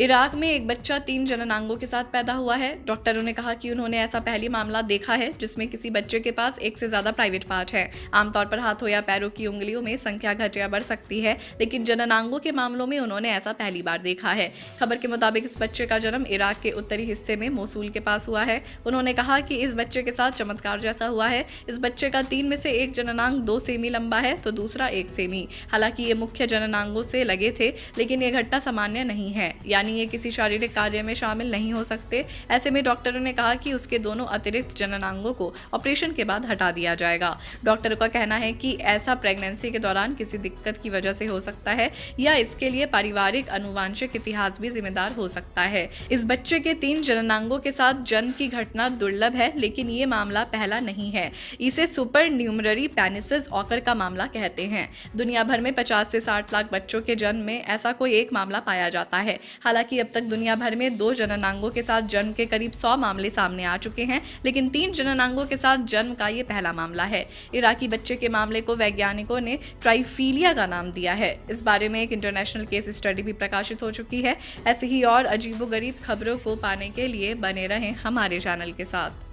Iraq में एक बच्चा तीन जननांगों के साथ पैदा हुआ है डॉक्टरों ने कहा कि उन्होंने ऐसा पहली मामला देखा है जिसमें किसी बच्चे के पास एक से ज़्यादा प्राइवेट पार्ट है आमतौर पर हाथों या पैरों की उंगलियों में संख्या घट या बढ़ सकती है लेकिन जननांगों के मामलों में उन्होंने ऐसा पहली बार देखा है खबर के मुताबिक इस बच्चे का जन्म इराक के उत्तरी हिस्से में मौसूल के पास हुआ है उन्होंने कहा कि इस बच्चे के साथ चमत्कार जैसा हुआ है इस बच्चे का तीन में से एक जननांग दो सेमी लंबा है तो दूसरा एक सेमी हालांकि ये मुख्य जननांगों से लगे थे लेकिन ये घटना सामान्य नहीं है यानी ये किसी शारीरिक कार्य में शामिल नहीं हो सकते ऐसे में डॉक्टरों ने कहा कि उसके दोनों अतिरिक्त जननांगों को ऑपरेशन के बाद हटा दिया जाएगा डॉक्टरों का कहना है कि ऐसा प्रेगनेंसी के दौरान किसी दिक्कत की वजह से हो सकता है या इसके लिए पारिवारिक अनुवांशिक इतिहास भी जिम्मेदार हो सकता है इस बच्चे के तीन जननांगों के साथ जन्म की घटना दुर्लभ है लेकिन ये मामला पहला नहीं है इसे सुपर न्यूमररी पैनिसिस ऑकर का मामला कहते हैं दुनिया भर में पचास से साठ लाख बच्चों के जन्म में ऐसा कोई एक मामला पाया जाता है हालांकि अब तक दुनिया भर में दो जननांगों के साथ जन्म के करीब सौ मामले सामने आ चुके हैं लेकिन तीन जननांगों के साथ जन्म का ये पहला मामला है इराकी बच्चे के मामले को वैज्ञानिकों ने ट्राइफीलिया का नाम दिया है इस बारे में एक इंटरनेशनल केस स्टडी भी प्रकाशित हो चुकी है ऐसे ही और अजीबो खबरों को पाने के लिए बने रहें हमारे चैनल के साथ